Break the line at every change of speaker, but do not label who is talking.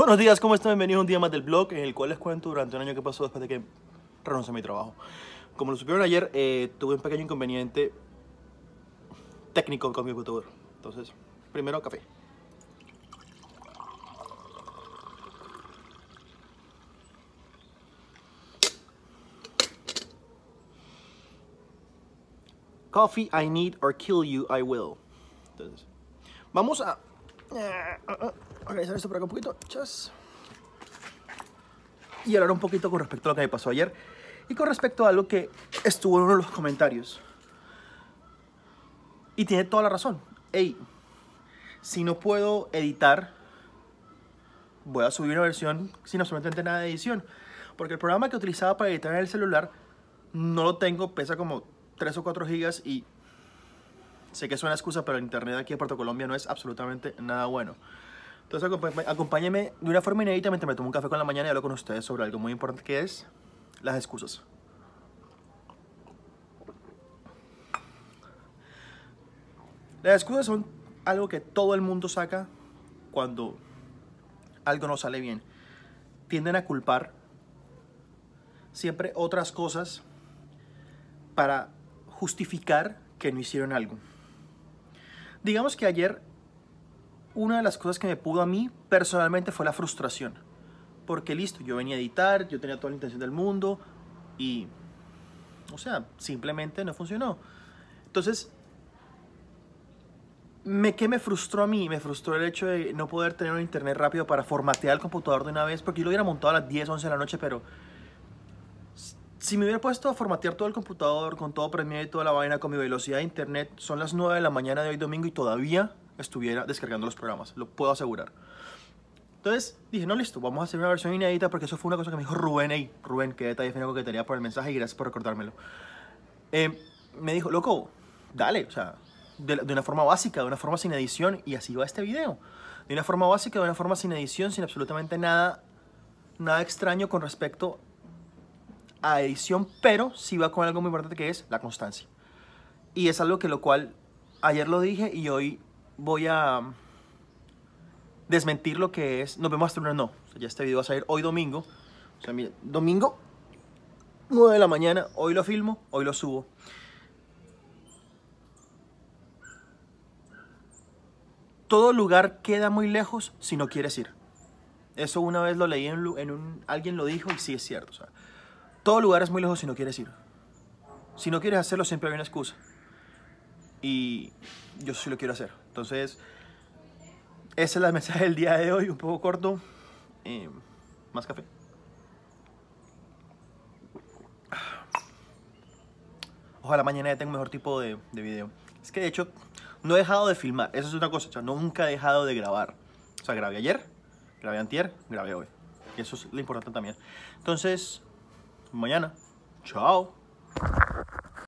Buenos días, ¿cómo están? Bienvenidos un día más del blog, en el cual les cuento durante un año que pasó después de que renuncié a mi trabajo. Como lo supieron ayer, eh, tuve un pequeño inconveniente técnico con mi computador. Entonces, primero café. Coffee I need or kill you I will. Entonces, vamos a... Eh, eh, organizar esto por acá un poquito. Chas. Y hablar un poquito con respecto a lo que me pasó ayer y con respecto a algo que estuvo en uno de los comentarios. Y tiene toda la razón. Ey, si no puedo editar, voy a subir una versión sin absolutamente nada de edición. Porque el programa que utilizaba para editar en el celular no lo tengo, pesa como 3 o 4 gigas y sé que es una excusa, pero el internet aquí en Puerto Colombia no es absolutamente nada bueno. Entonces acompáñeme de una forma inédita mientras me tomo un café con la mañana y hablo con ustedes sobre algo muy importante que es las excusas. Las excusas son algo que todo el mundo saca cuando algo no sale bien. Tienden a culpar siempre otras cosas para justificar que no hicieron algo. Digamos que ayer una de las cosas que me pudo a mí personalmente fue la frustración. Porque listo, yo venía a editar, yo tenía toda la intención del mundo y, o sea, simplemente no funcionó. Entonces, me, ¿qué me frustró a mí? Me frustró el hecho de no poder tener un internet rápido para formatear el computador de una vez, porque yo lo hubiera montado a las 10, 11 de la noche, pero si me hubiera puesto a formatear todo el computador con todo premio y toda la vaina con mi velocidad de internet, son las 9 de la mañana de hoy domingo y todavía estuviera descargando los programas, lo puedo asegurar. Entonces dije, no, listo, vamos a hacer una versión inédita porque eso fue una cosa que me dijo Rubén, y Rubén, qué detalle que tenía por el mensaje y gracias por recordármelo. Eh, me dijo, loco, dale, o sea, de, de, una forma básica, de una forma sin edición, y así va este video. De una forma básica, de una forma sin edición, sin absolutamente nada, nada extraño con respecto a edición, pero sí va con algo muy importante que es la constancia. Y es algo que lo cual ayer lo dije y hoy voy a desmentir lo que es. Nos vemos hasta lunes, no. ya este video va a salir hoy domingo. O sea, domingo 9 de la mañana. Hoy lo filmo, hoy lo subo. Todo lugar queda muy lejos si no quieres ir. Eso una vez lo leí en, un, alguien lo dijo y sí es cierto. todo lugar es muy lejos si no quieres ir. Si no quieres hacerlo siempre hay una excusa. Y yo sí lo quiero hacer. Entonces, ese es el mensaje del día de hoy, un poco corto. más café. Ojalá mañana ya tenga un mejor tipo de, video. Es que de hecho, no he dejado de filmar. Eso es una cosa. O sea, nunca he dejado de grabar. O sea, grabé ayer, grabé antier, grabé hoy. Y eso es lo importante también. Entonces, mañana. Chao.